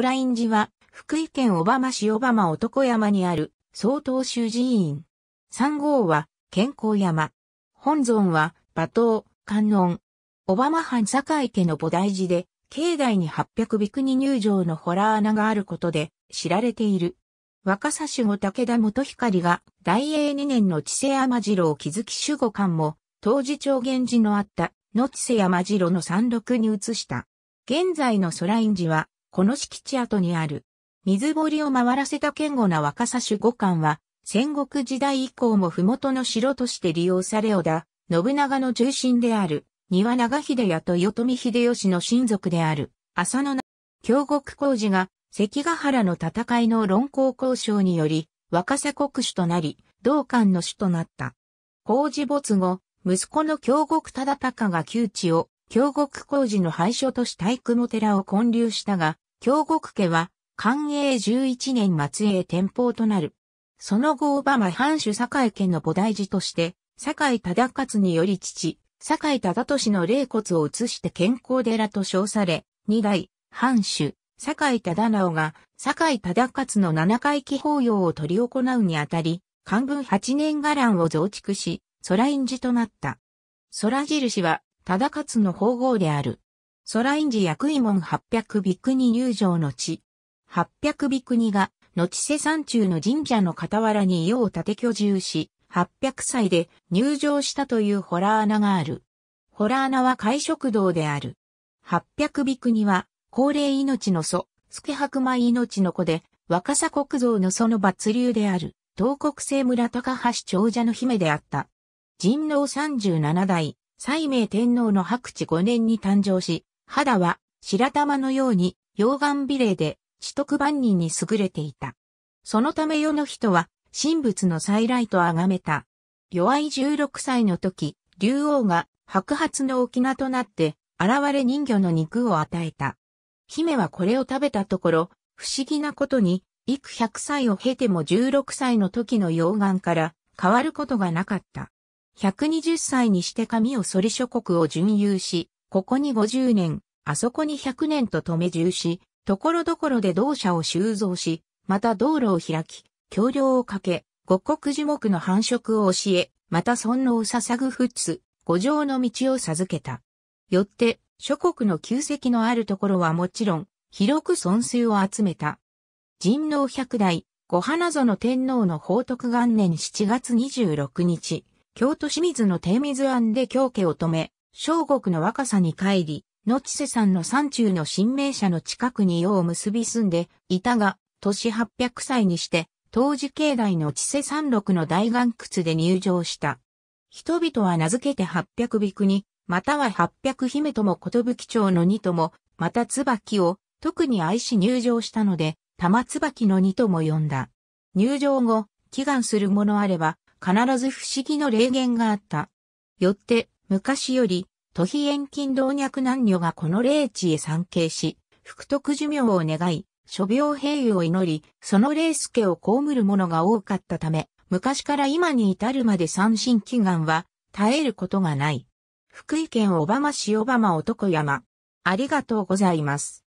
空ン寺は、福井県小浜市小浜男山にある、総統州寺院。三号は、健康山。本尊は、馬頭、観音。小浜藩井家の菩提寺で、境内に八百尾国に入場のホラー穴があることで、知られている。若狭守護武田元光が、大英二年の知世山次郎気づき守護官も、当時長源寺のあった、の知世山次郎の山麓に移した。現在のイン寺は、この敷地跡にある。水堀を回らせた堅固な若狭守護官は、戦国時代以降も麓の城として利用され織田、信長の重臣である、庭長秀や豊臣秀吉の親族である、浅野京極工事が、関ヶ原の戦いの論考交渉により、若狭国主となり、同官の主となった。工事没後、息子の京極忠隆が窮地を、京極工事の廃所とした育雲寺を建立したが、京極家は、寛永11年末へ転法となる。その後、バマ藩主堺家の菩提寺として、堺忠勝により父、堺忠俊の霊骨を移して健康寺と称され、二代、藩主、堺忠直が、堺忠勝の七回忌法要を取り行うにあたり、漢文八年伽藍を増築し、空印寺となった。空印は、忠勝の法号である。ソラインジ役位門八百0ビクニ入場の地。八百美ビクニが、後瀬山中の神社の傍らに世を建て居住し、八百歳で入場したというホラー穴がある。ホラー穴は会食堂である。八百美ビクニは、高齢命の祖、助白米命の子で、若狭国造の祖の抜流である、東国政村高橋長者の姫であった。神三十七代、西明天皇の白地五年に誕生し、肌は白玉のように溶岩美麗で、知徳万人に優れていた。そのため世の人は、神仏の再来と崇めた。弱い16歳の時、竜王が白髪の翁となって、現れ人魚の肉を与えた。姫はこれを食べたところ、不思議なことに、幾百歳を経ても16歳の時の溶岩から変わることがなかった。120歳にして神を反り諸国を巡遊し、ここに50年、あそこに100年と止め重し、ところどころで同社を収蔵し、また道路を開き、橋梁をかけ、五国樹木の繁殖を教え、また尊王を捧ぐ仏、五条の道を授けた。よって、諸国の旧跡のあるところはもちろん、広く尊水を集めた。人王百代、五花園天皇の宝徳元年7月26日、京都清水の天水庵で京家を止め、小国の若さに帰り、野地瀬んの山中の新名社の近くに世を結び住んでいたが、年800歳にして、当時境内の地瀬山麓の大岩窟で入場した。人々は名付けて八百0ビに、または八百姫ともこ町の二とも、また椿を特に愛し入場したので、玉椿の二とも呼んだ。入場後、祈願する者あれば、必ず不思議の霊言があった。よって、昔より、都非遠近動脈男女がこの霊地へ参詣し、福徳寿命を願い、諸病平癒を祈り、その霊助を被る者が多かったため、昔から今に至るまで三神祈願は絶えることがない。福井県小浜市小浜男山。ありがとうございます。